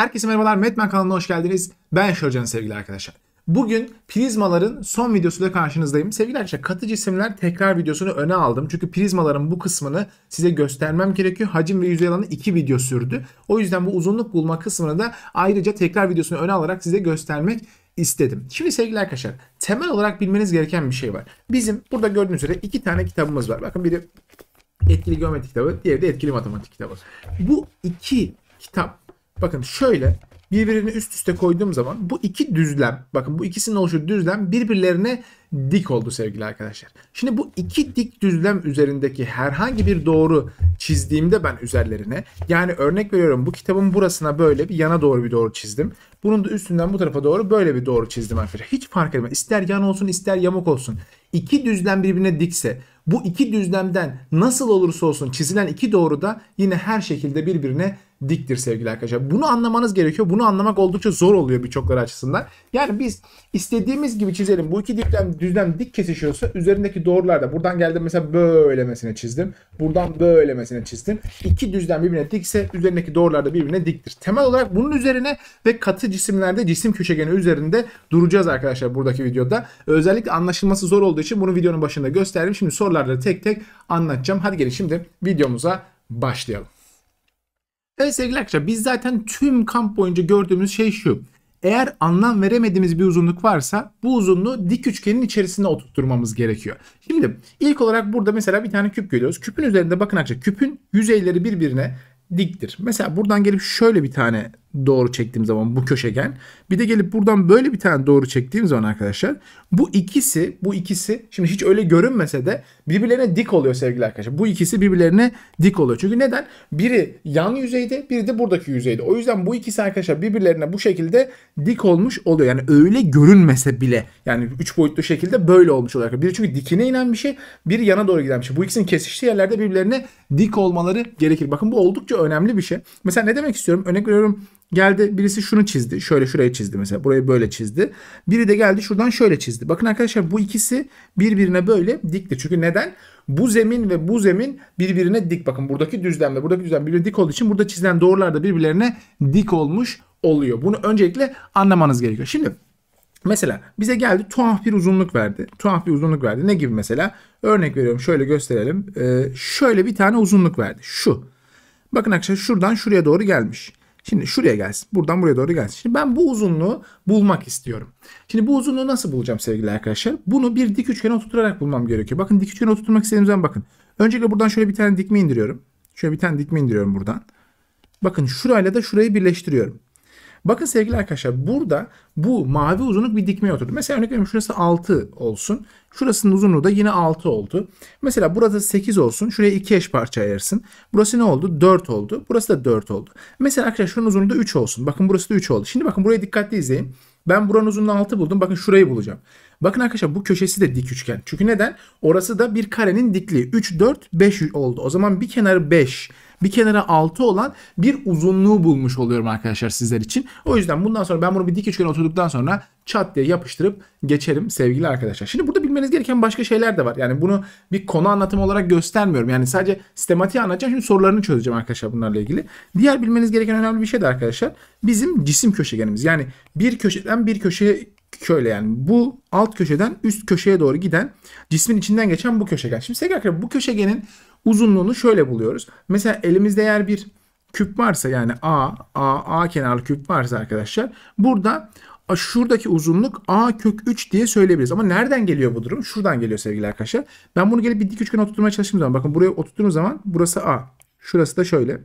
Herkese merhabalar. Metman kanalına hoş geldiniz. Ben Şörcan sevgili arkadaşlar. Bugün prizmaların son videosuyla karşınızdayım. Sevgili arkadaşlar katı cisimler tekrar videosunu öne aldım. Çünkü prizmaların bu kısmını size göstermem gerekiyor. Hacim ve yüzey alanı 2 video sürdü. O yüzden bu uzunluk bulma kısmını da ayrıca tekrar videosunu öne alarak size göstermek istedim. Şimdi sevgili arkadaşlar temel olarak bilmeniz gereken bir şey var. Bizim burada gördüğünüz üzere iki tane kitabımız var. Bakın biri etkili geometri kitabı, diğeri de etkili matematik kitabı. Bu iki kitap Bakın şöyle birbirini üst üste koyduğum zaman bu iki düzlem bakın bu ikisinin oluşturduğu düzlem birbirlerine dik oldu sevgili arkadaşlar. Şimdi bu iki dik düzlem üzerindeki herhangi bir doğru çizdiğimde ben üzerlerine yani örnek veriyorum bu kitabın burasına böyle bir yana doğru bir doğru çizdim. Bunun da üstünden bu tarafa doğru böyle bir doğru çizdim arkadaşlar. Hiç fark etmez. İster yan olsun ister yamuk olsun. İki düzlem birbirine dikse bu iki düzlemden nasıl olursa olsun çizilen iki doğru da yine her şekilde birbirine diktir sevgili arkadaşlar. Bunu anlamanız gerekiyor. Bunu anlamak oldukça zor oluyor birçokları açısından. Yani biz istediğimiz gibi çizelim. Bu iki düzlem, düzlem dik kesişiyorsa üzerindeki doğrularda buradan geldim mesela böylemesine çizdim. Buradan böylemesine çizdim. İki düzlem birbirine dikse üzerindeki doğrular da birbirine diktir. Temel olarak bunun üzerine ve katı cisimlerde cisim köşegeni üzerinde duracağız arkadaşlar buradaki videoda. Özellikle anlaşılması zor olduğu için bunu videonun başında gösterdim. Şimdi sorularda tek tek anlatacağım. Hadi gelin şimdi videomuza başlayalım. Evet sevgili arkadaşlar biz zaten tüm kamp boyunca gördüğümüz şey şu. Eğer anlam veremediğimiz bir uzunluk varsa bu uzunluğu dik üçgenin içerisinde oturtmamız gerekiyor. Şimdi ilk olarak burada mesela bir tane küp görüyoruz. Küpün üzerinde bakın arkadaşlar küpün yüzeyleri birbirine diktir. Mesela buradan gelip şöyle bir tane doğru çektiğim zaman bu köşegen. Bir de gelip buradan böyle bir tane doğru çektiğim zaman arkadaşlar bu ikisi bu ikisi şimdi hiç öyle görünmese de birbirlerine dik oluyor sevgili arkadaşlar. Bu ikisi birbirlerine dik oluyor. Çünkü neden? Biri yan yüzeyde biri de buradaki yüzeyde. O yüzden bu ikisi arkadaşlar birbirlerine bu şekilde dik olmuş oluyor. Yani öyle görünmese bile yani 3 boyutlu şekilde böyle olmuş oluyor. Biri çünkü dikine inen bir şey biri yana doğru giden bir şey. Bu ikisinin kesiştiği yerlerde birbirlerine dik olmaları gerekir. Bakın bu oldukça önemli bir şey. Mesela ne demek istiyorum? Örnek veriyorum Geldi birisi şunu çizdi. Şöyle şuraya çizdi mesela. Burayı böyle çizdi. Biri de geldi şuradan şöyle çizdi. Bakın arkadaşlar bu ikisi birbirine böyle dikti. Çünkü neden? Bu zemin ve bu zemin birbirine dik. Bakın buradaki düzlem ve buradaki düzlem birbirine dik olduğu için burada çizilen doğrular da birbirlerine dik olmuş oluyor. Bunu öncelikle anlamanız gerekiyor. Şimdi Mesela bize geldi tuhaf bir uzunluk verdi. Tuhaf bir uzunluk verdi. Ne gibi mesela? Örnek veriyorum şöyle gösterelim. Ee, şöyle bir tane uzunluk verdi. Şu. Bakın arkadaşlar şuradan şuraya doğru gelmiş. Şimdi şuraya gelsin. Buradan buraya doğru gelsin. Şimdi ben bu uzunluğu bulmak istiyorum. Şimdi bu uzunluğu nasıl bulacağım sevgili arkadaşlar? Bunu bir dik üçgene oturtarak bulmam gerekiyor. Bakın dik üçgene oturtmak istediğimizden bakın. Öncelikle buradan şöyle bir tane dikme indiriyorum. Şöyle bir tane dikme indiriyorum buradan. Bakın şurayla da şurayı birleştiriyorum. Bakın sevgili arkadaşlar burada bu mavi uzunluk bir dikmeye oturdu. Mesela örnek veriyorum şurası 6 olsun. Şurasının uzunluğu da yine 6 oldu. Mesela burada 8 olsun. Şuraya 2 eş parça ayırsın. Burası ne oldu? 4 oldu. Burası da 4 oldu. Mesela arkadaşlar şunun uzunluğu da 3 olsun. Bakın burası da 3 oldu. Şimdi bakın burayı dikkatli izleyin. Ben buranın uzunluğu 6 buldum. Bakın şurayı bulacağım. Bakın arkadaşlar bu köşesi de dik üçgen. Çünkü neden? Orası da bir karenin dikliği. 3, 4, 5 oldu. O zaman bir kenarı 5 bir kenara 6 olan bir uzunluğu bulmuş oluyorum arkadaşlar sizler için. O yüzden bundan sonra ben bunu bir dik üçgen oturduktan sonra çat diye yapıştırıp geçerim sevgili arkadaşlar. Şimdi burada bilmeniz gereken başka şeyler de var. Yani bunu bir konu anlatımı olarak göstermiyorum. Yani sadece sistematiği anlatacağım. Şimdi sorularını çözeceğim arkadaşlar bunlarla ilgili. Diğer bilmeniz gereken önemli bir şey de arkadaşlar bizim cisim köşegenimiz. Yani bir köşeden bir köşeye şöyle yani bu alt köşeden üst köşeye doğru giden cismin içinden geçen bu köşegen. Şimdi sevgili arkadaşlar bu köşegenin uzunluğunu şöyle buluyoruz. Mesela elimizde eğer bir küp varsa yani A, A, A kenarlı küp varsa arkadaşlar burada şuradaki uzunluk A kök 3 diye söyleyebiliriz. Ama nereden geliyor bu durum? Şuradan geliyor sevgili arkadaşlar. Ben bunu gelip bir dik üçgen oturtmaya çalıştığım zaman bakın buraya oturttuğum zaman burası A. Şurası da şöyle.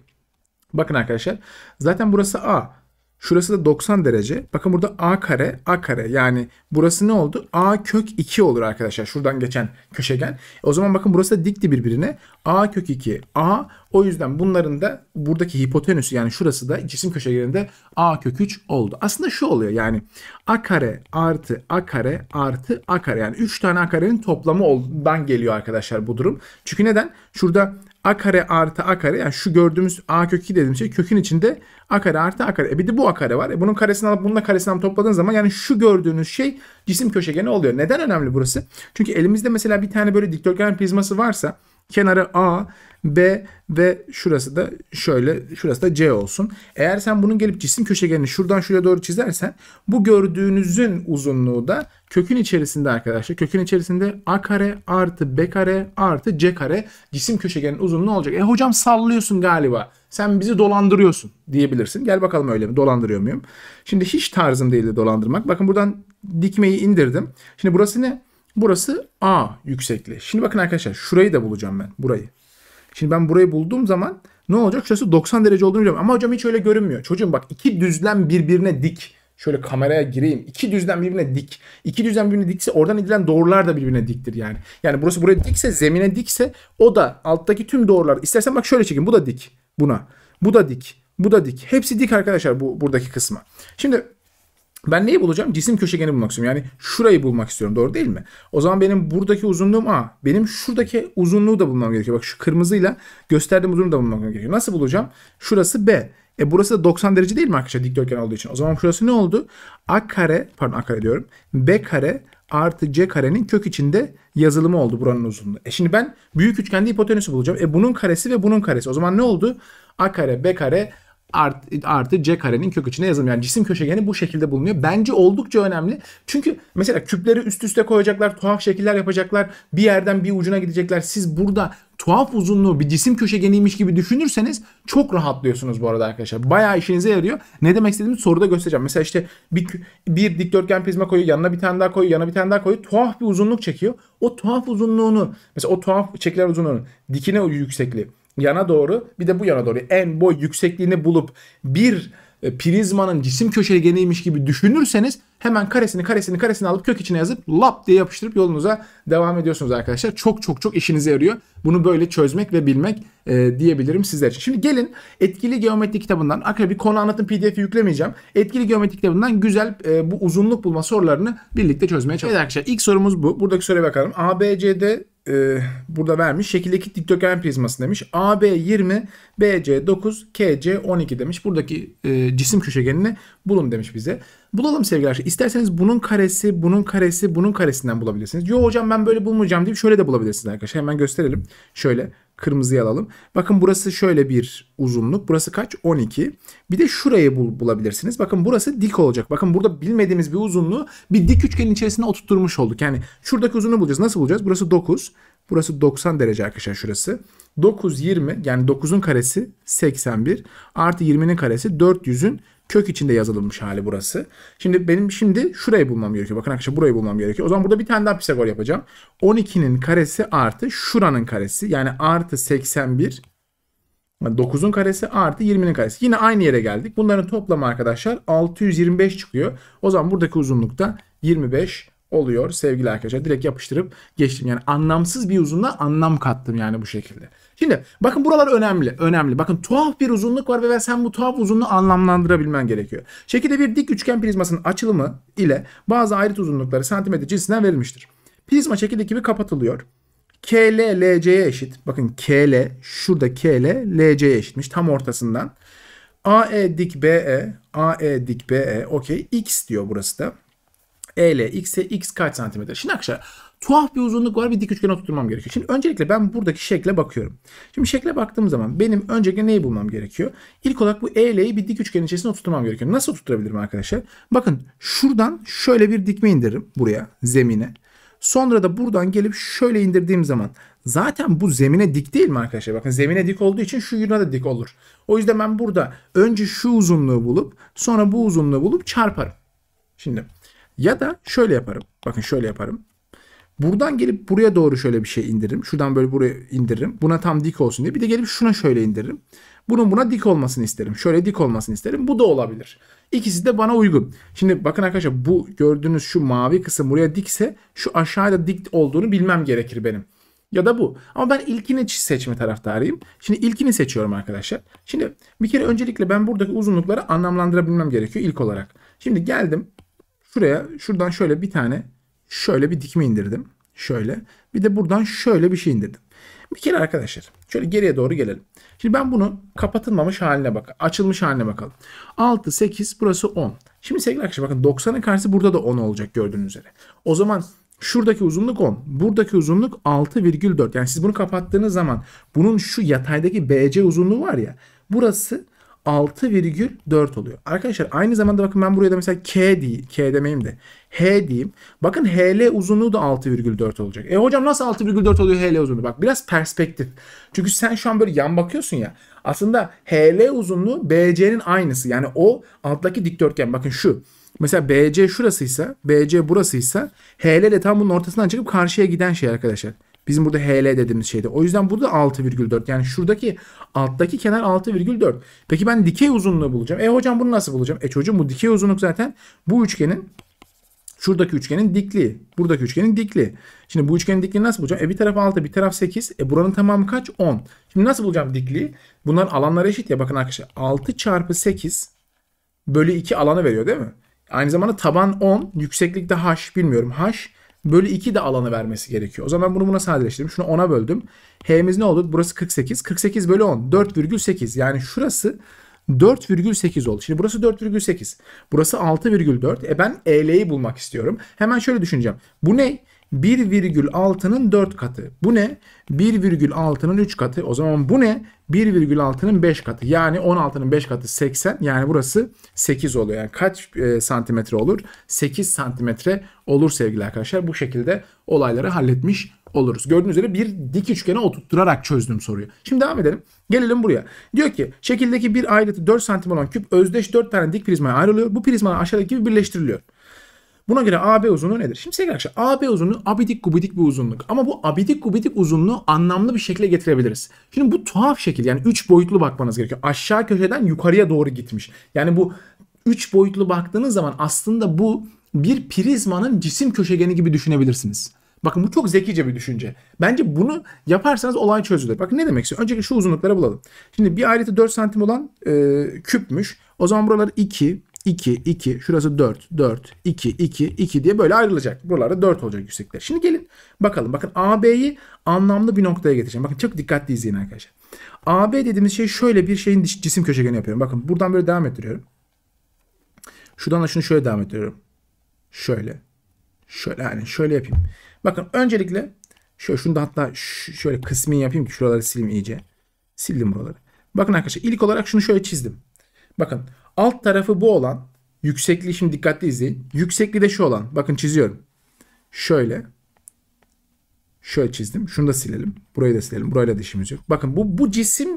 Bakın arkadaşlar zaten burası A. Şurası da 90 derece. Bakın burada a kare, a kare. Yani burası ne oldu? a kök 2 olur arkadaşlar. Şuradan geçen köşegen. O zaman bakın burası da dikti birbirine. a kök 2, a. O yüzden bunların da buradaki hipotenüsü yani şurası da cisim köşegeninde a kök 3 oldu. Aslında şu oluyor yani a kare artı a kare artı a kare. Yani 3 tane a karenin toplamı olduğundan geliyor arkadaşlar bu durum. Çünkü neden? Şurada a kare artı a kare yani şu gördüğümüz a kökü dediğim şey kökün içinde a kare artı a kare. E bir de bu a kare var. E bunun karesini alıp bununla karesini alıp topladığın zaman yani şu gördüğünüz şey cisim köşegeni oluyor. Neden önemli burası? Çünkü elimizde mesela bir tane böyle dikdörtgen prizması varsa Kenarı A, B ve şurası da şöyle, şurası da C olsun. Eğer sen bunun gelip cisim köşegenini şuradan şuraya doğru çizersen bu gördüğünüzün uzunluğu da kökün içerisinde arkadaşlar. Kökün içerisinde A kare artı B kare artı C kare cisim köşegenin uzunluğu olacak. E hocam sallıyorsun galiba. Sen bizi dolandırıyorsun diyebilirsin. Gel bakalım öyle mi? Dolandırıyor muyum? Şimdi hiç tarzım değildi dolandırmak. Bakın buradan dikmeyi indirdim. Şimdi burası ne? Burası A yüksekliği. Şimdi bakın arkadaşlar şurayı da bulacağım ben. Burayı. Şimdi ben burayı bulduğum zaman ne olacak? Şurası 90 derece olduğunu biliyorum. Ama hocam hiç öyle görünmüyor. Çocuğum bak iki düzlem birbirine dik. Şöyle kameraya gireyim. İki düzlem birbirine dik. İki düzlem birbirine dikse oradan edilen doğrular da birbirine diktir yani. Yani burası buraya dikse zemine dikse o da alttaki tüm doğrular. İstersen bak şöyle çekin. Bu da dik buna. Bu da dik. Bu da dik. Hepsi dik arkadaşlar bu buradaki kısma. Şimdi ben neyi bulacağım? Cisim köşegeni bulmak istiyorum. Yani şurayı bulmak istiyorum. Doğru değil mi? O zaman benim buradaki uzunluğum A. Benim şuradaki uzunluğu da bulmam gerekiyor. Bak şu kırmızıyla gösterdiğim uzunluğu da bulmam gerekiyor. Nasıl bulacağım? Şurası B. E burası da 90 derece değil mi arkadaşlar dikdörtgen olduğu için? O zaman şurası ne oldu? A kare, pardon A kare diyorum. B kare artı C karenin kök içinde yazılımı oldu buranın uzunluğu. E şimdi ben büyük üçgende hipotenüsü bulacağım. E bunun karesi ve bunun karesi. O zaman ne oldu? A kare, B kare art, artı c karenin kök içine yazılım. Yani cisim köşegeni bu şekilde bulunuyor. Bence oldukça önemli. Çünkü mesela küpleri üst üste koyacaklar, tuhaf şekiller yapacaklar. Bir yerden bir ucuna gidecekler. Siz burada tuhaf uzunluğu bir cisim köşegeniymiş gibi düşünürseniz çok rahatlıyorsunuz bu arada arkadaşlar. Bayağı işinize yarıyor. Ne demek istediğimi soruda göstereceğim. Mesela işte bir, bir dikdörtgen prizma koyuyor, yanına bir tane daha koyuyor, yanına bir tane daha koyuyor. Tuhaf bir uzunluk çekiyor. O tuhaf uzunluğunu, mesela o tuhaf çekilen uzunluğunun dikine yüksekliği yana doğru bir de bu yana doğru en boy yüksekliğini bulup bir e, prizmanın cisim köşeli köşegeniymiş gibi düşünürseniz hemen karesini karesini karesini alıp kök içine yazıp lap diye yapıştırıp yolunuza devam ediyorsunuz arkadaşlar. Çok çok çok işinize yarıyor. Bunu böyle çözmek ve bilmek e, diyebilirim sizler için. Şimdi gelin etkili geometri kitabından arkadaşlar bir konu anlatım pdf'i yüklemeyeceğim. Etkili geometri kitabından güzel e, bu uzunluk bulma sorularını birlikte çözmeye çalışalım. Evet arkadaşlar ilk sorumuz bu. Buradaki soruya bakalım. ABCD e, burada vermiş. Şekildeki dikdörtgen prizması demiş. AB 20, BC 9, KC 12 demiş. Buradaki e, cisim köşegenini Bulun demiş bize. Bulalım sevgili arkadaşlar. İsterseniz bunun karesi, bunun karesi, bunun karesinden bulabilirsiniz. Yo hocam ben böyle bulmayacağım deyip şöyle de bulabilirsiniz arkadaşlar. Hemen gösterelim. Şöyle kırmızıya alalım. Bakın burası şöyle bir uzunluk. Burası kaç? 12. Bir de şurayı bul bulabilirsiniz. Bakın burası dik olacak. Bakın burada bilmediğimiz bir uzunluğu bir dik üçgenin içerisine oturtmuş olduk. Yani şuradaki uzunluğu bulacağız. Nasıl bulacağız? Burası 9. Burası 90 derece arkadaşlar şurası. 9, 20 yani 9'un karesi 81 artı 20'nin karesi 400'ün kök içinde yazılmış hali burası. Şimdi benim şimdi şurayı bulmam gerekiyor. Bakın arkadaşlar burayı bulmam gerekiyor. O zaman burada bir tane daha Pisagor yapacağım. 12'nin karesi artı şuranın karesi yani artı 81 9'un karesi artı 20'nin karesi. Yine aynı yere geldik. Bunların toplamı arkadaşlar 625 çıkıyor. O zaman buradaki uzunlukta 25 oluyor sevgili arkadaşlar. Direkt yapıştırıp geçtim. Yani anlamsız bir uzunluğa anlam kattım yani bu şekilde. Şimdi bakın buralar önemli. Önemli. Bakın tuhaf bir uzunluk var ve sen bu tuhaf uzunluğu anlamlandırabilmen gerekiyor. Şekilde bir dik üçgen prizmasının açılımı ile bazı ayrıt uzunlukları santimetre cinsinden verilmiştir. Prizma şekildeki gibi kapatılıyor. KL LC'ye eşit. Bakın KL şurada KL LC'ye eşitmiş tam ortasından. AE dik BE, AE dik BE okey. X diyor burası da. E ile X'e X kaç santimetre? Şimdi arkadaşlar tuhaf bir uzunluk var bir dik üçgen oturtmam gerekiyor. Şimdi öncelikle ben buradaki şekle bakıyorum. Şimdi şekle baktığım zaman benim öncelikle neyi bulmam gerekiyor? İlk olarak bu EL'yi bir dik üçgenin içerisine oturtmam gerekiyor. Nasıl oturtabilirim arkadaşlar? Bakın şuradan şöyle bir dikme indiririm buraya zemine. Sonra da buradan gelip şöyle indirdiğim zaman zaten bu zemine dik değil mi arkadaşlar? Bakın zemine dik olduğu için şu yuna da dik olur. O yüzden ben burada önce şu uzunluğu bulup sonra bu uzunluğu bulup çarparım. Şimdi ya da şöyle yaparım. Bakın şöyle yaparım. Buradan gelip buraya doğru şöyle bir şey indiririm. Şuradan böyle buraya indiririm. Buna tam dik olsun diye. Bir de gelip şuna şöyle indiririm. Bunun buna dik olmasını isterim. Şöyle dik olmasını isterim. Bu da olabilir. İkisi de bana uygun. Şimdi bakın arkadaşlar bu gördüğünüz şu mavi kısım buraya dikse şu aşağıda dik olduğunu bilmem gerekir benim. Ya da bu. Ama ben ilkini seçme taraftarıyım. Şimdi ilkini seçiyorum arkadaşlar. Şimdi bir kere öncelikle ben buradaki uzunlukları anlamlandırabilmem gerekiyor ilk olarak. Şimdi geldim Şuraya şuradan şöyle bir tane şöyle bir dikme indirdim. Şöyle. Bir de buradan şöyle bir şey indirdim. Bir kere arkadaşlar şöyle geriye doğru gelelim. Şimdi ben bunu kapatılmamış haline bak, açılmış haline bakalım. 6, 8, burası 10. Şimdi sevgili arkadaşlar bakın 90'ın karşısı burada da 10 olacak gördüğünüz üzere. O zaman şuradaki uzunluk 10, buradaki uzunluk 6,4. Yani siz bunu kapattığınız zaman bunun şu yataydaki BC uzunluğu var ya burası 6,4 oluyor. Arkadaşlar aynı zamanda bakın ben buraya da mesela K değil, K demeyeyim de H diyeyim. Bakın HL uzunluğu da 6,4 olacak. E hocam nasıl 6,4 oluyor HL uzunluğu? Bak biraz perspektif. Çünkü sen şu an böyle yan bakıyorsun ya. Aslında HL uzunluğu BC'nin aynısı. Yani o alttaki dikdörtgen bakın şu. Mesela BC şurasıysa, BC burasıysa HL de tam bunun ortasından çıkıp karşıya giden şey arkadaşlar. Bizim burada HL dediğimiz şeydi. O yüzden burada 6,4. Yani şuradaki alttaki kenar 6,4. Peki ben dikey uzunluğu bulacağım. E hocam bunu nasıl bulacağım? E çocuğum bu dikey uzunluk zaten bu üçgenin Şuradaki üçgenin dikliği. Buradaki üçgenin dikliği. Şimdi bu üçgenin dikliğini nasıl bulacağım? E bir taraf 6 bir taraf 8. E buranın tamamı kaç? 10. Şimdi nasıl bulacağım dikliği? Bunların alanları eşit ya. Bakın arkadaşlar 6 çarpı 8 bölü 2 alanı veriyor değil mi? Aynı zamanda taban 10. yükseklik de h bilmiyorum. H Bölü 2 de alanı vermesi gerekiyor. O zaman ben bunu buna sadeleştirdim. Şunu 10'a böldüm. H'miz ne oldu? Burası 48. 48 bölü 10. 4,8. Yani şurası 4,8 oldu. Şimdi burası 4,8. Burası 6,4. E ben EL'yi bulmak istiyorum. Hemen şöyle düşüneceğim. Bu ne? 1,6'nın 4 katı. Bu ne? 1,6'nın 3 katı. O zaman bu ne? 1,6'nın 5 katı. Yani 16'nın 5 katı 80. Yani burası 8 oluyor. Yani kaç e, santimetre olur? 8 santimetre olur sevgili arkadaşlar. Bu şekilde olayları halletmiş oluruz. Gördüğünüz üzere bir dik üçgene oturtturarak çözdüm soruyu. Şimdi devam edelim. Gelelim buraya. Diyor ki şekildeki bir ayrıtı 4 santim olan küp özdeş 4 tane dik prizmaya ayrılıyor. Bu prizmalar aşağıdaki gibi birleştiriliyor. Buna göre AB uzunluğu nedir? Şimdi sevgili arkadaşlar AB uzunluğu abidik gubidik bir uzunluk. Ama bu abidik gubidik uzunluğu anlamlı bir şekilde getirebiliriz. Şimdi bu tuhaf şekil yani 3 boyutlu bakmanız gerekiyor. Aşağı köşeden yukarıya doğru gitmiş. Yani bu 3 boyutlu baktığınız zaman aslında bu bir prizmanın cisim köşegeni gibi düşünebilirsiniz. Bakın bu çok zekice bir düşünce. Bence bunu yaparsanız olay çözülür. Bakın ne demek istiyorum? Önceki şu uzunlukları bulalım. Şimdi bir ayrıtı 4 santim olan e, küpmüş. O zaman buraları 2, 2, 2, şurası 4, 4, 2, 2, 2 diye böyle ayrılacak. Buraları 4 olacak yüksekler. Şimdi gelin bakalım. Bakın AB'yi anlamlı bir noktaya getireceğim. Bakın çok dikkatli izleyin arkadaşlar. AB dediğimiz şey şöyle bir şeyin cisim köşegeni yapıyorum. Bakın buradan böyle devam ettiriyorum. Şuradan da şunu şöyle devam ettiriyorum. Şöyle. Şöyle yani şöyle yapayım. Bakın öncelikle şöyle şunu da hatta şöyle kısmi yapayım ki şuraları sileyim iyice. Sildim buraları. Bakın arkadaşlar ilk olarak şunu şöyle çizdim. Bakın Alt tarafı bu olan yüksekliği şimdi dikkatli izleyin. Yüksekliği de şu olan. Bakın çiziyorum. Şöyle. Şöyle çizdim. Şunu da silelim. Burayı da silelim. Burayla da işimiz yok. Bakın bu, bu cisim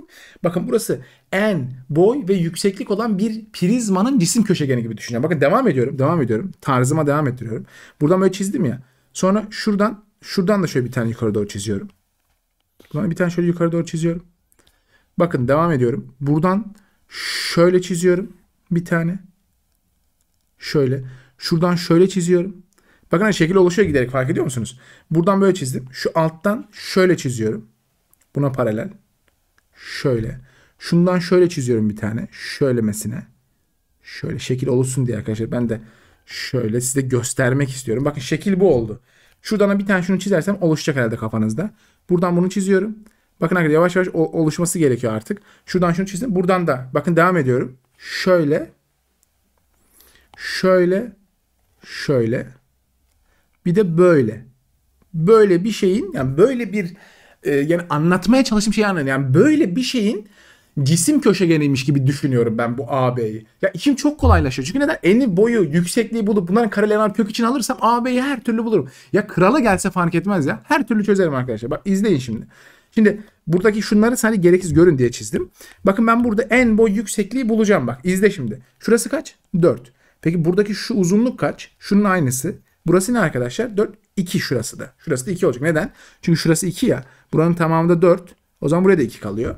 bakın burası en boy ve yükseklik olan bir prizmanın cisim köşegeni gibi düşüneceğim. Bakın devam ediyorum. Devam ediyorum. Tarzıma devam ettiriyorum. Buradan böyle çizdim ya. Sonra şuradan şuradan da şöyle bir tane yukarı doğru çiziyorum. Buradan bir tane şöyle yukarı doğru çiziyorum. Bakın devam ediyorum. Buradan şöyle çiziyorum bir tane. Şöyle. Şuradan şöyle çiziyorum. Bakın hani şekil oluşuyor giderek fark ediyor musunuz? Buradan böyle çizdim. Şu alttan şöyle çiziyorum. Buna paralel. Şöyle. Şundan şöyle çiziyorum bir tane. Şöylemesine. Şöyle şekil oluşsun diye arkadaşlar. Ben de şöyle size göstermek istiyorum. Bakın şekil bu oldu. Şuradan bir tane şunu çizersem oluşacak herhalde kafanızda. Buradan bunu çiziyorum. Bakın arkadaşlar yavaş yavaş oluşması gerekiyor artık. Şuradan şunu çizdim. Buradan da bakın devam ediyorum şöyle, şöyle, şöyle, bir de böyle. Böyle bir şeyin, yani böyle bir, e, yani anlatmaya çalıştığım şeyi anlayın. Yani böyle bir şeyin cisim köşegeniymiş gibi düşünüyorum ben bu AB'yi. Ya işim çok kolaylaşıyor. Çünkü neden? Eni, boyu, yüksekliği bulup bunların karelerini kök için alırsam AB'yi her türlü bulurum. Ya krala gelse fark etmez ya. Her türlü çözerim arkadaşlar. Bak izleyin şimdi. Şimdi buradaki şunları sadece gereksiz görün diye çizdim. Bakın ben burada en boy yüksekliği bulacağım bak. İzle şimdi. Şurası kaç? 4. Peki buradaki şu uzunluk kaç? Şunun aynısı. Burası ne arkadaşlar? 4. 2 şurası da. Şurası da 2 olacak. Neden? Çünkü şurası 2 ya. Buranın tamamı da 4. O zaman buraya da 2 kalıyor.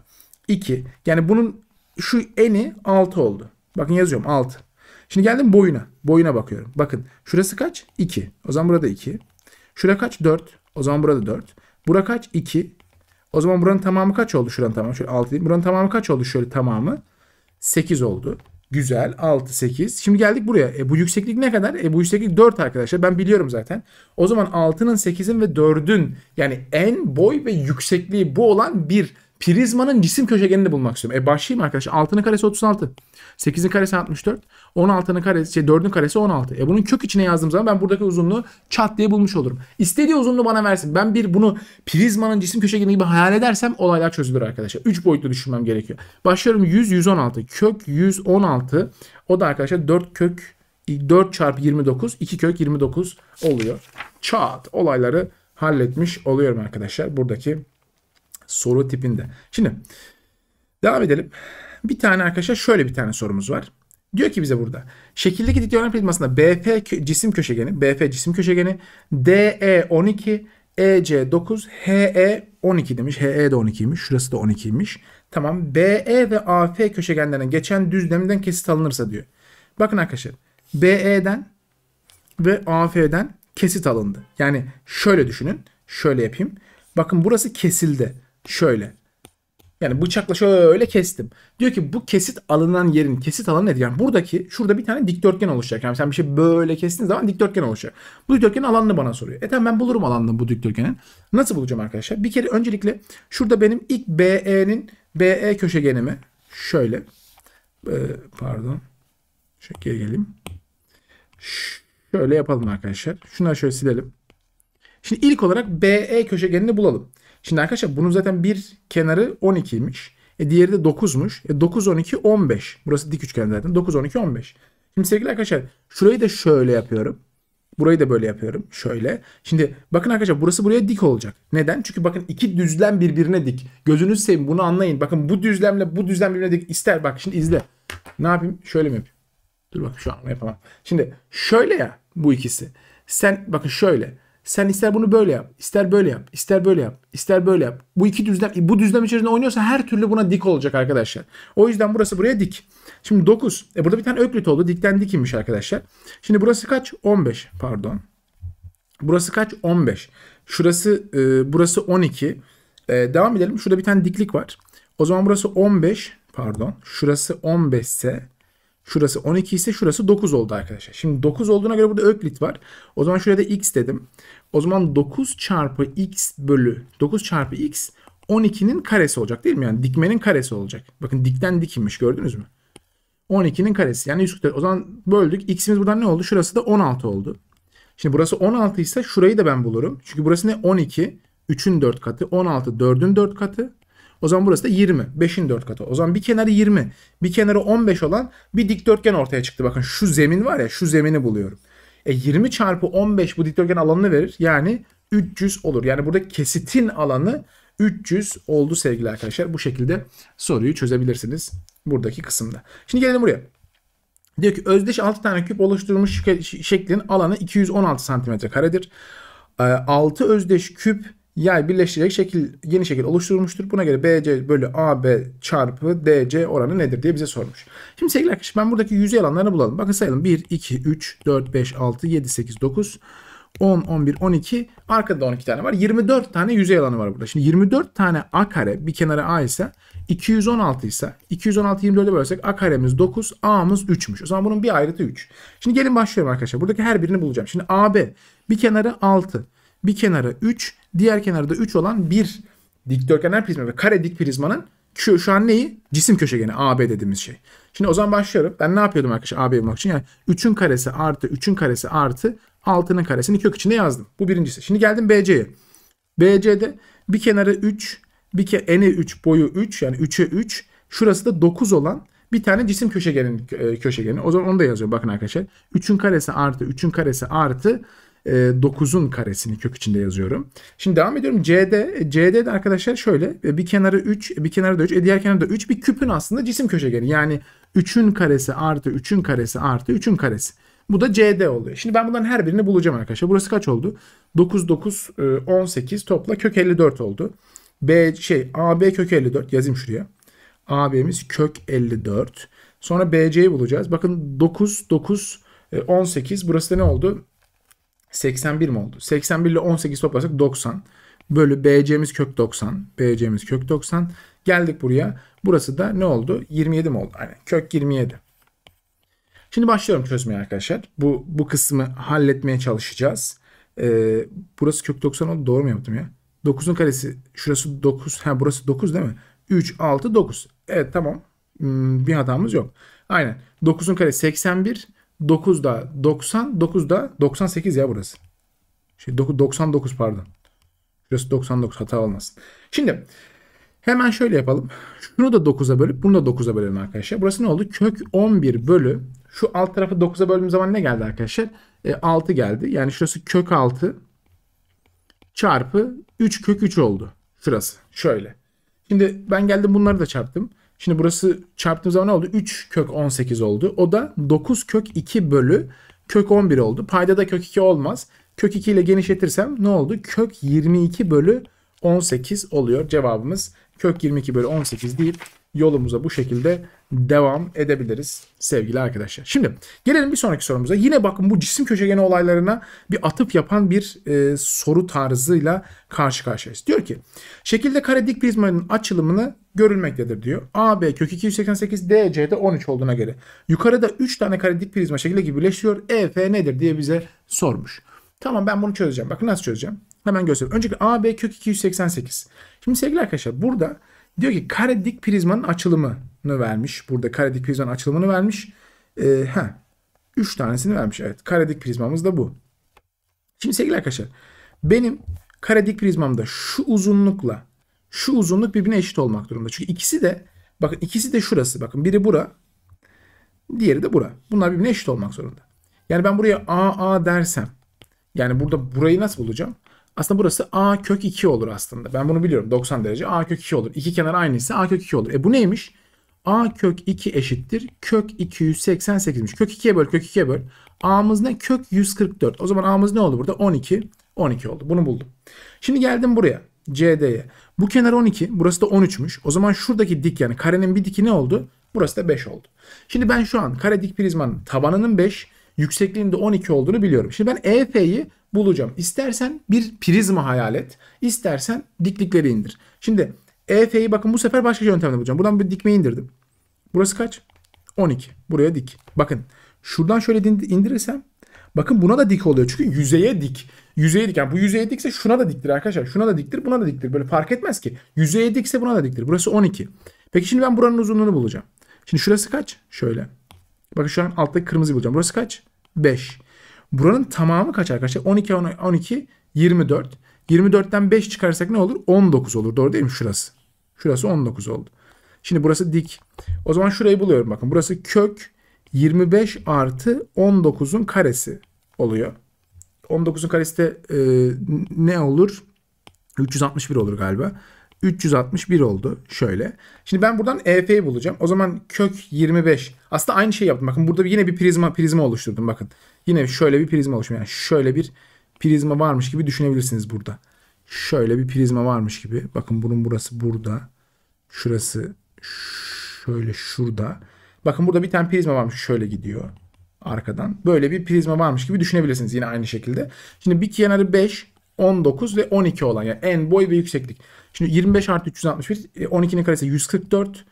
2. Yani bunun şu eni 6 oldu. Bakın yazıyorum 6. Şimdi geldim boyuna. Boyuna bakıyorum. Bakın şurası kaç? 2. O zaman burada 2. Şura kaç? 4. O zaman burada 4. Bura kaç? 2. O zaman buranın tamamı kaç oldu? Şuranın tamamı şöyle 6 değil. Buranın tamamı kaç oldu? Şöyle tamamı 8 oldu. Güzel. 6, 8. Şimdi geldik buraya. E, bu yükseklik ne kadar? E, bu yükseklik 4 arkadaşlar. Ben biliyorum zaten. O zaman 6'nın, 8'in ve 4'ün yani en boy ve yüksekliği bu olan bir Prizmanın cisim köşegenini bulmak istiyorum. E başlayayım arkadaşlar. 6'nın karesi 36. 8'in karesi 64. 16'nın karesi, şey 4'ün karesi 16. E bunun kök içine yazdığım zaman ben buradaki uzunluğu çat diye bulmuş olurum. İstediği uzunluğu bana versin. Ben bir bunu prizmanın cisim köşegeni gibi hayal edersem olaylar çözülür arkadaşlar. 3 boyutlu düşünmem gerekiyor. Başlıyorum 100, 116. Kök 116. O da arkadaşlar 4 kök 4 çarpı 29. 2 kök 29 oluyor. Çat olayları halletmiş oluyorum arkadaşlar. Buradaki soru tipinde. Şimdi devam edelim. Bir tane arkadaşlar şöyle bir tane sorumuz var. Diyor ki bize burada şekildeki dikdörtgen prizmasında BF cisim köşegeni, BF cisim köşegeni e e e DE 12, EC 9, HE 12 demiş. HE de 12'ymiş. Şurası da 12'ymiş. Tamam. BE ve AF köşegenlerine geçen düzlemden kesit alınırsa diyor. Bakın arkadaşlar. BE'den ve AF'den kesit alındı. Yani şöyle düşünün. Şöyle yapayım. Bakın burası kesildi. Şöyle. Yani bıçakla şöyle kestim. Diyor ki bu kesit alınan yerin kesit alanı nedir? Yani buradaki şurada bir tane dikdörtgen oluşacak. Yani sen bir şey böyle kestiğin zaman dikdörtgen oluşacak. Bu dikdörtgenin alanını bana soruyor. E tamam ben bulurum alanını bu dikdörtgenin. Nasıl bulacağım arkadaşlar? Bir kere öncelikle şurada benim ilk BE'nin BE köşegenimi şöyle e, pardon şöyle geri geleyim. Şöyle yapalım arkadaşlar. Şunları şöyle silelim. Şimdi ilk olarak BE köşegenini bulalım. Şimdi arkadaşlar bunun zaten bir kenarı 12'ymiş. E diğeri de 9'muş. E 9, 12, 15. Burası dik üçgen zaten. 9, 12, 15. Şimdi sevgili arkadaşlar şurayı da şöyle yapıyorum. Burayı da böyle yapıyorum. Şöyle. Şimdi bakın arkadaşlar burası buraya dik olacak. Neden? Çünkü bakın iki düzlem birbirine dik. Gözünüz seveyim bunu anlayın. Bakın bu düzlemle bu düzlem birbirine dik. İster bak şimdi izle. Ne yapayım? Şöyle mi yapayım? Dur bak şu an yapamam. Şimdi şöyle ya bu ikisi. Sen bakın şöyle. Sen ister bunu böyle yap, ister böyle yap, ister böyle yap, ister böyle yap. Bu iki düzlem, e, bu düzlem içerisinde oynuyorsa her türlü buna dik olacak arkadaşlar. O yüzden burası buraya dik. Şimdi 9. E burada bir tane öklit oldu. Dikten dikmiş arkadaşlar. Şimdi burası kaç? 15 pardon. Burası kaç? 15. Şurası e, burası 12. E, devam edelim. Şurada bir tane diklik var. O zaman burası 15 pardon. Şurası 15 ise Şurası 12 ise şurası 9 oldu arkadaşlar. Şimdi 9 olduğuna göre burada öklit var. O zaman şuraya da x dedim. O zaman 9 çarpı x bölü 9 çarpı x 12'nin karesi olacak değil mi? Yani dikmenin karesi olacak. Bakın dikten dikilmiş gördünüz mü? 12'nin karesi. Yani 144. O zaman böldük. X'imiz buradan ne oldu? Şurası da 16 oldu. Şimdi burası 16 ise şurayı da ben bulurum. Çünkü burası ne? 12. 3'ün 4 katı. 16 4'ün 4 katı. O zaman burası da 20. 5'in 4 katı. O zaman bir kenarı 20. Bir kenarı 15 olan bir dikdörtgen ortaya çıktı. Bakın şu zemin var ya şu zemini buluyorum. E 20 çarpı 15 bu dikdörtgen alanını verir. Yani 300 olur. Yani burada kesitin alanı 300 oldu sevgili arkadaşlar. Bu şekilde soruyu çözebilirsiniz buradaki kısımda. Şimdi gelelim buraya. Diyor ki özdeş 6 tane küp oluşturmuş şeklin alanı 216 cm karedir. 6 e, özdeş küp yay birleştirecek şekil yeni şekil oluşturulmuştur. Buna göre BC bölü AB çarpı DC oranı nedir diye bize sormuş. Şimdi sevgili arkadaşlar ben buradaki yüzey alanlarını bulalım. Bakın sayalım 1, 2, 3, 4, 5, 6, 7, 8, 9, 10, 11, 12. Arkada da 12 tane var. 24 tane yüzey alanı var burada. Şimdi 24 tane A kare bir kenara A ise 216 ise 216 24'e bölsek A karemiz 9 A'mız 3'müş. O zaman bunun bir ayrıtı 3. Şimdi gelin başlıyorum arkadaşlar. Buradaki her birini bulacağım. Şimdi AB bir kenarı 6 bir kenarı 3, diğer kenarı da 3 olan bir dikdörtgenler prizma ve kare dik prizmanın şu, şu an neyi? Cisim köşegeni AB dediğimiz şey. Şimdi o zaman başlıyorum. Ben ne yapıyordum arkadaşlar AB bulmak için? Yani 3'ün karesi artı 3'ün karesi artı 6'nın karesini kök içinde yazdım. Bu birincisi. Şimdi geldim BC'ye. BC'de bir kenarı 3, bir ke eni 3, boyu 3 yani 3'e 3. Şurası da 9 olan bir tane cisim köşegenin e, köşegeni. O zaman onu da yazıyorum bakın arkadaşlar. 3'ün karesi artı 3'ün karesi artı 9'un e, karesini kök içinde yazıyorum. Şimdi devam ediyorum. CD, e, CD'de arkadaşlar şöyle e, bir kenarı 3, bir kenarı da 3, diğer kenarı da 3 bir küpün aslında cisim köşegeni. Yani 3'ün karesi artı 3'ün karesi artı 3'ün karesi. Bu da CD oluyor. Şimdi ben bunların her birini bulacağım arkadaşlar. Burası kaç oldu? 9, 9, 18 topla kök 54 oldu. B şey AB kök 54 yazayım şuraya. AB'miz kök 54. Sonra BC'yi bulacağız. Bakın 9, 9, 18. Burası da ne oldu? 81 mi oldu? 81 ile 18 toplasak 90. Bölü BC'miz kök 90. BC'miz kök 90. Geldik buraya. Burası da ne oldu? 27 mi oldu? Aynen. Kök 27. Şimdi başlıyorum çözmeye arkadaşlar. Bu, bu kısmı halletmeye çalışacağız. Ee, burası kök 90 oldu. Doğru mu yaptım ya? 9'un karesi. Şurası 9. Ha burası 9 değil mi? 3, 6, 9. Evet tamam. Hmm, bir hatamız yok. Aynen. 9'un karesi 81. 9'da 90, 9'da 98 ya burası. Şey 99 pardon. Şurası 99 hata olmasın. Şimdi hemen şöyle yapalım. Şunu da 9'a bölüp bunu da 9'a bölelim arkadaşlar. Burası ne oldu? Kök 11 bölü şu alt tarafı 9'a böldüğüm zaman ne geldi arkadaşlar? E, 6 geldi. Yani şurası kök 6 çarpı 3 kök 3 oldu. Şurası. Şöyle. Şimdi ben geldim bunları da çarptım. Şimdi burası çarptığım zaman ne oldu? 3 kök 18 oldu. O da 9 kök 2 bölü kök 11 oldu. Payda da kök 2 olmaz. Kök 2 ile genişletirsem ne oldu? Kök 22 bölü 18 oluyor. Cevabımız kök 22 bölü 18 deyip yolumuza bu şekilde devam edebiliriz sevgili arkadaşlar. Şimdi gelelim bir sonraki sorumuza. Yine bakın bu cisim köşegeni olaylarına bir atıp yapan bir e, soru tarzıyla karşı karşıyayız. Diyor ki şekilde kare dik prizmanın açılımını görülmektedir diyor. AB kök 288 DC'de 13 olduğuna göre yukarıda 3 tane kare dik prizma şekilde gibi birleşiyor. EF nedir diye bize sormuş. Tamam ben bunu çözeceğim. Bakın nasıl çözeceğim. Hemen göstereyim. Öncelikle AB kök 288. Şimdi sevgili arkadaşlar burada diyor ki kare dik prizmanın açılımını vermiş. Burada kare dik prizmanın açılımını vermiş. Ee, heh, 3 tanesini vermiş. Evet kare dik prizmamız da bu. Şimdi sevgili arkadaşlar benim kare dik prizmamda şu uzunlukla şu uzunluk birbirine eşit olmak durumunda. Çünkü ikisi de bakın ikisi de şurası. Bakın biri bura diğeri de bura. Bunlar birbirine eşit olmak zorunda. Yani ben buraya AA dersem yani burada burayı nasıl bulacağım? Aslında burası a kök 2 olur aslında. Ben bunu biliyorum. 90 derece a kök 2 olur. İki kenar aynı ise a kök 2 olur. E bu neymiş? a kök 2 eşittir. Kök 288'miş. Kök 2'ye böl kök 2'ye böl. a'mız ne? Kök 144. O zaman a'mız ne oldu burada? 12. 12 oldu. Bunu buldum. Şimdi geldim buraya. CD'ye. Bu kenar 12. Burası da 13'müş. O zaman şuradaki dik yani karenin bir diki ne oldu? Burası da 5 oldu. Şimdi ben şu an kare dik prizmanın tabanının 5, yüksekliğinde 12 olduğunu biliyorum. Şimdi ben EF'yi bulacağım. İstersen bir prizma hayal et. İstersen diklikleri indir. Şimdi EF'yi bakın bu sefer başka yöntemle bulacağım. Buradan bir dikme indirdim. Burası kaç? 12. Buraya dik. Bakın şuradan şöyle indirirsem bakın buna da dik oluyor. Çünkü yüzeye dik. Yüzeye dik. Yani bu yüzeye dikse şuna da diktir arkadaşlar. Şuna da diktir buna da diktir. Böyle fark etmez ki. Yüzeye dikse buna da diktir. Burası 12. Peki şimdi ben buranın uzunluğunu bulacağım. Şimdi şurası kaç? Şöyle. Bakın şu an alttaki kırmızıyı bulacağım. Burası kaç? 5. Buranın tamamı kaç arkadaşlar? 12, 12, 24. 24'ten 5 çıkarsak ne olur? 19 olur. Doğru değil mi? Şurası. Şurası 19 oldu. Şimdi burası dik. O zaman şurayı buluyorum bakın. Burası kök 25 artı 19'un karesi oluyor. 19'un karesi de e, ne olur? 361 olur galiba. 361 oldu. Şöyle. Şimdi ben buradan EF'yi bulacağım. O zaman kök 25. Aslında aynı şey yaptım. Bakın burada yine bir prizma prizma oluşturdum. Bakın. Yine şöyle bir prizma oluşmuş. Yani şöyle bir prizma varmış gibi düşünebilirsiniz burada. Şöyle bir prizma varmış gibi. Bakın bunun burası burada. Şurası şöyle şurada. Bakın burada bir tane prizma varmış. Şöyle gidiyor arkadan. Böyle bir prizma varmış gibi düşünebilirsiniz yine aynı şekilde. Şimdi bir kenarı 5, 19 ve 12 olan yani en boy ve yükseklik. Şimdi 25 artı 361 12'nin e, karesi 144.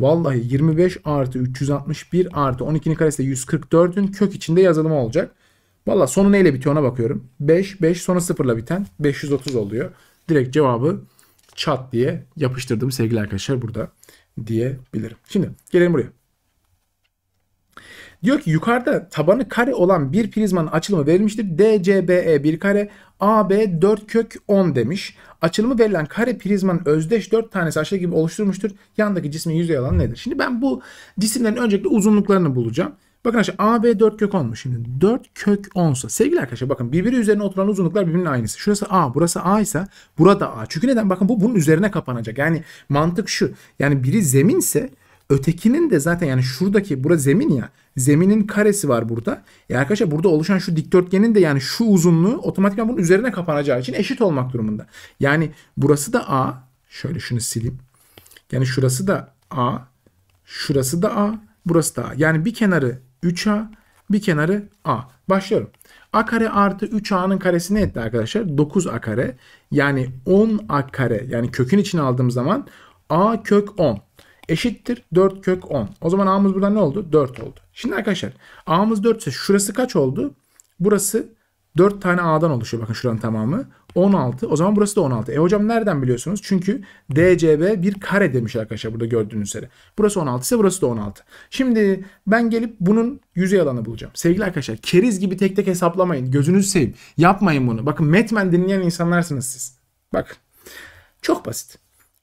Vallahi 25 artı 361 artı 12'nin karesi 144'ün kök içinde yazılımı olacak. Valla sonu neyle bitiyor ona bakıyorum. 5, 5 sonra sıfırla biten 530 oluyor. Direkt cevabı çat diye yapıştırdım sevgili arkadaşlar burada diyebilirim. Şimdi gelelim buraya. Diyor ki yukarıda tabanı kare olan bir prizmanın açılımı verilmiştir. DCBE bir kare, AB 4 kök 10 demiş. Açılımı verilen kare prizmanın özdeş 4 tanesi aşağı gibi oluşturmuştur. Yandaki cismin yüzey alanı nedir? Şimdi ben bu cisimlerin öncelikle uzunluklarını bulacağım. Bakın arkadaşlar AB 4 kök 10 mu? Şimdi 4 kök 10'sa sevgili arkadaşlar bakın birbiri üzerine oturan uzunluklar birbirinin aynısı. Şurası A, burası A ise burada A. Çünkü neden? Bakın bu bunun üzerine kapanacak. Yani mantık şu. Yani biri zeminse Ötekinin de zaten yani şuradaki burada zemin ya. Zeminin karesi var burada. E arkadaşlar burada oluşan şu dikdörtgenin de yani şu uzunluğu otomatikman bunun üzerine kapanacağı için eşit olmak durumunda. Yani burası da A. Şöyle şunu sileyim. Yani şurası da A. Şurası da A. Burası da A. Yani bir kenarı 3A. Bir kenarı A. Başlıyorum. A kare artı 3A'nın karesi ne etti arkadaşlar? 9A kare. Yani 10A kare. Yani kökün içine aldığım zaman A kök 10 eşittir 4 kök 10. O zaman a'mız burada ne oldu? 4 oldu. Şimdi arkadaşlar a'mız 4 ise şurası kaç oldu? Burası 4 tane a'dan oluşuyor. Bakın şuranın tamamı. 16. O zaman burası da 16. E hocam nereden biliyorsunuz? Çünkü DCB bir kare demiş arkadaşlar burada gördüğünüz üzere. Burası 16 ise burası da 16. Şimdi ben gelip bunun yüzey alanı bulacağım. Sevgili arkadaşlar keriz gibi tek tek hesaplamayın. Gözünüzü seveyim. Yapmayın bunu. Bakın Metmen dinleyen insanlarsınız siz. Bak. Çok basit.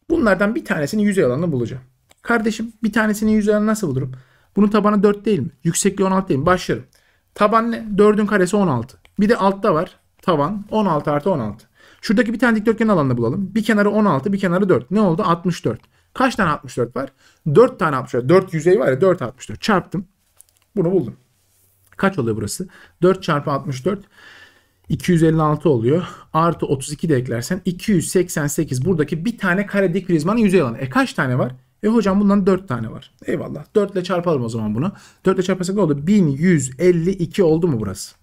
Bunlardan bir tanesini yüzey alanını bulacağım. Kardeşim bir tanesinin yüzeyini nasıl bulurum? Bunun tabanı 4 değil mi? Yüksekliği 16 değil mi? Başlarım. Taban ne? 4'ün karesi 16. Bir de altta var. Tavan 16 artı 16. Şuradaki bir tane dikdörtgen alanını bulalım. Bir kenarı 16, bir kenarı 4. Ne oldu? 64. Kaç tane 64 var? 4 tane 64. 4 yüzey var ya 4 64. Çarptım. Bunu buldum. Kaç oluyor burası? 4 çarpı 64. 256 oluyor. Artı 32 de eklersen 288. Buradaki bir tane kare dik prizmanın yüzey alanı. E kaç tane var? E hocam bundan 4 tane var. Eyvallah. 4 ile çarpalım o zaman bunu. 4 ile çarparsak ne oldu? 1152 oldu mu burası?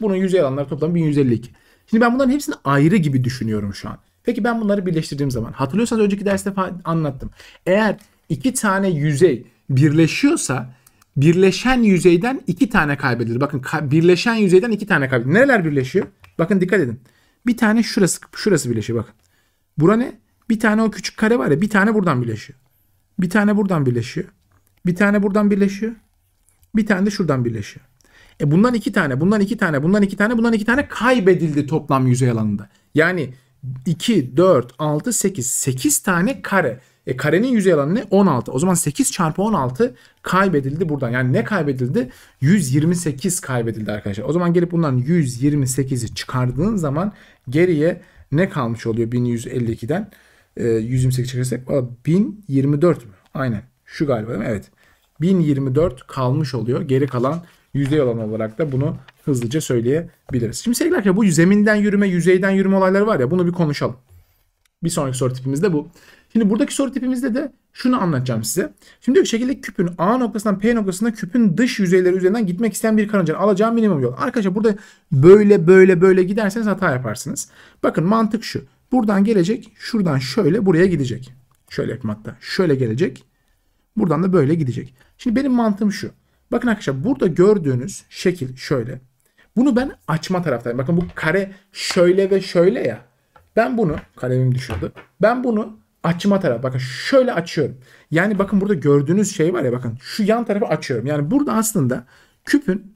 Bunun yüzey alanları toplam 1152. Şimdi ben bunların hepsini ayrı gibi düşünüyorum şu an. Peki ben bunları birleştirdiğim zaman. Hatırlıyorsanız önceki derste anlattım. Eğer iki tane yüzey birleşiyorsa birleşen yüzeyden iki tane kaybedilir. Bakın ka birleşen yüzeyden iki tane kaybedilir. Nereler birleşiyor? Bakın dikkat edin. Bir tane şurası şurası birleşiyor bakın. Bura ne? Bir tane o küçük kare var ya bir tane buradan birleşiyor. Bir tane buradan birleşiyor. Bir tane buradan birleşiyor. Bir tane de şuradan birleşiyor. E bundan iki tane, bundan iki tane, bundan iki tane, bundan iki tane kaybedildi toplam yüzey alanında. Yani 2, 4, 6, 8, 8 tane kare. E karenin yüzey alanı ne? 16. O zaman 8 çarpı 16 kaybedildi buradan. Yani ne kaybedildi? 128 kaybedildi arkadaşlar. O zaman gelip bundan 128'i çıkardığın zaman geriye ne kalmış oluyor 1152'den? 128 çekersek 1024 mü? Aynen. Şu galiba değil mi? Evet. 1024 kalmış oluyor. Geri kalan yüzey alanı olarak da bunu hızlıca söyleyebiliriz. Şimdi sevgili arkadaşlar bu zeminden yürüme, yüzeyden yürüme olayları var ya bunu bir konuşalım. Bir sonraki soru tipimizde bu. Şimdi buradaki soru tipimizde de şunu anlatacağım size. Şimdi diyor şekilde küpün A noktasından P noktasına küpün dış yüzeyleri üzerinden gitmek isteyen bir karıncanın alacağı minimum yol. Arkadaşlar burada böyle böyle böyle giderseniz hata yaparsınız. Bakın mantık şu. Buradan gelecek. Şuradan şöyle buraya gidecek. Şöyle yapayım hatta. Şöyle gelecek. Buradan da böyle gidecek. Şimdi benim mantığım şu. Bakın arkadaşlar burada gördüğünüz şekil şöyle. Bunu ben açma taraftayım. Bakın bu kare şöyle ve şöyle ya. Ben bunu kalemim düşürdü. Ben bunu açma taraf. Bakın şöyle açıyorum. Yani bakın burada gördüğünüz şey var ya bakın şu yan tarafı açıyorum. Yani burada aslında küpün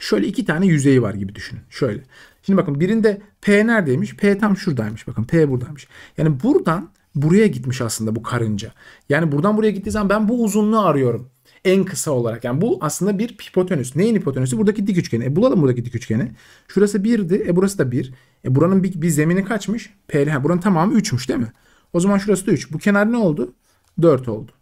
şöyle iki tane yüzeyi var gibi düşünün. Şöyle. Şimdi bakın birinde P neredeymiş? P tam şuradaymış. Bakın P buradaymış. Yani buradan buraya gitmiş aslında bu karınca. Yani buradan buraya gittiği zaman ben bu uzunluğu arıyorum. En kısa olarak. Yani bu aslında bir hipotenüs. Neyin hipotenüsü? Buradaki dik üçgeni. E bulalım buradaki dik üçgeni. Şurası 1'di. E burası da 1. E buranın bir, bir zemini kaçmış? P. buranın tamamı 3'müş değil mi? O zaman şurası da 3. Bu kenar ne oldu? 4 oldu.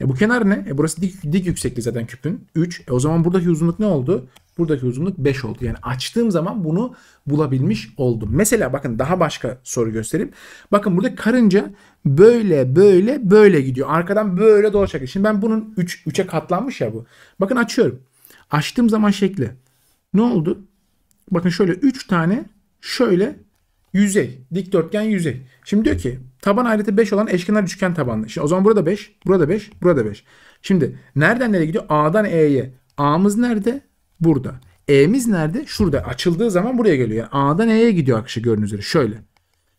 E bu kenar ne? E burası dik, dik yüksekliği zaten küpün. 3. E o zaman buradaki uzunluk ne oldu? Buradaki uzunluk 5 oldu. Yani açtığım zaman bunu bulabilmiş oldum. Mesela bakın daha başka soru göstereyim. Bakın burada karınca böyle böyle böyle gidiyor. Arkadan böyle dolaşacak. Şimdi ben bunun 3 3'e katlanmış ya bu. Bakın açıyorum. Açtığım zaman şekli. Ne oldu? Bakın şöyle 3 tane şöyle yüzey. Dikdörtgen yüzey. Şimdi diyor ki taban ayrıtı 5 olan eşkenar üçgen tabanlı. Şimdi o zaman burada 5, burada 5, burada 5. Şimdi nereden nereye gidiyor? A'dan E'ye. A'mız nerede? Burada. E'miz nerede? Şurada. Açıldığı zaman buraya geliyor. Yani A'dan E'ye gidiyor akışı gördüğünüz üzere. Şöyle.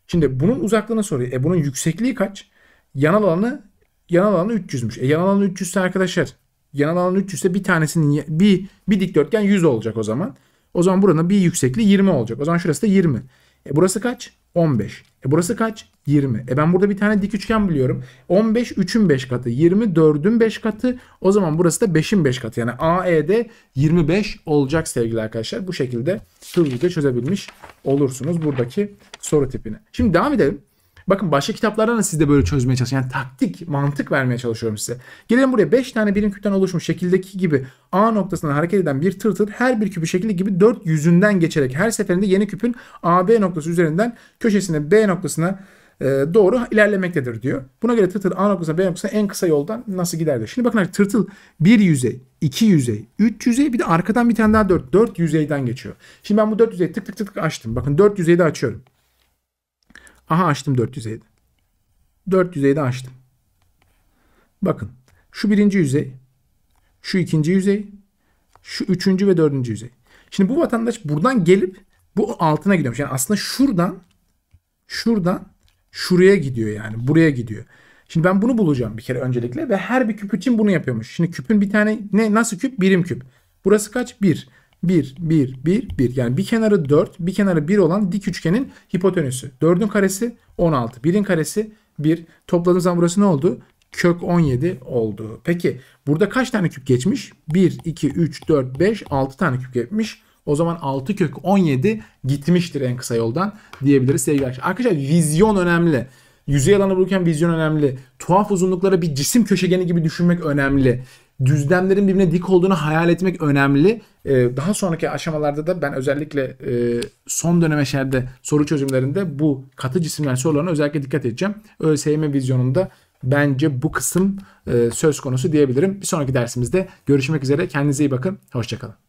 Şimdi bunun uzaklığını soruyor. E bunun yüksekliği kaç? Yan alanı yan alanı 300'müş. E yan alanı 300 ise arkadaşlar yan alanı 300 ise bir tanesinin bir, bir dikdörtgen 100 olacak o zaman. O zaman buranın bir yüksekliği 20 olacak. O zaman şurası da 20. E burası kaç? 15. E burası kaç? 20. E ben burada bir tane dik üçgen biliyorum. 15 3'ün 5 katı. 20 4'ün 5 katı. O zaman burası da 5'in 5 katı. Yani AE'de 25 olacak sevgili arkadaşlar. Bu şekilde hızlıca çözebilmiş olursunuz buradaki soru tipini. Şimdi devam edelim. Bakın başka kitaplardan da siz de böyle çözmeye çalışın. Yani taktik, mantık vermeye çalışıyorum size. Gelelim buraya 5 tane birim küpten oluşmuş şekildeki gibi A noktasından hareket eden bir tırtıl her bir küpü şekli gibi 4 yüzünden geçerek her seferinde yeni küpün AB noktası üzerinden köşesine B noktasına e, doğru ilerlemektedir diyor. Buna göre tırtıl A noktasına B noktasına en kısa yoldan nasıl gider diyor. Şimdi bakın tırtıl bir yüzey, iki yüzey, üç yüzey bir de arkadan bir tane daha dört. Dört yüzeyden geçiyor. Şimdi ben bu dört yüzeyi tık tık tık açtım. Bakın dört yüzeyi de açıyorum. Aha açtım 4 yüzeyde. 4 yüzeyde açtım. Bakın şu birinci yüzey, şu ikinci yüzey, şu üçüncü ve dördüncü yüzey. Şimdi bu vatandaş buradan gelip bu altına gidiyormuş. Yani aslında şuradan şuradan şuraya gidiyor yani buraya gidiyor. Şimdi ben bunu bulacağım bir kere öncelikle ve her bir küp için bunu yapıyormuş. Şimdi küpün bir tane ne nasıl küp? Birim küp. Burası kaç? bir? 1, 1, 1, 1. Yani bir kenarı 4, bir kenarı 1 olan dik üçgenin hipotenüsü. 4'ün karesi 16, 1'in karesi 1. Topladığımız zaman burası ne oldu? Kök 17 oldu. Peki burada kaç tane küp geçmiş? 1, 2, 3, 4, 5, 6 tane küp geçmiş. O zaman 6 kök 17 gitmiştir en kısa yoldan diyebiliriz sevgili arkadaşlar. Arkadaşlar vizyon önemli. Yüzey alanı bulurken vizyon önemli. Tuhaf uzunluklara bir cisim köşegeni gibi düşünmek önemli düzlemlerin birbirine dik olduğunu hayal etmek önemli. Ee, daha sonraki aşamalarda da ben özellikle e, son döneme şerde soru çözümlerinde bu katı cisimler sorularına özellikle dikkat edeceğim. ÖSYM vizyonunda bence bu kısım e, söz konusu diyebilirim. Bir sonraki dersimizde görüşmek üzere. Kendinize iyi bakın. Hoşçakalın.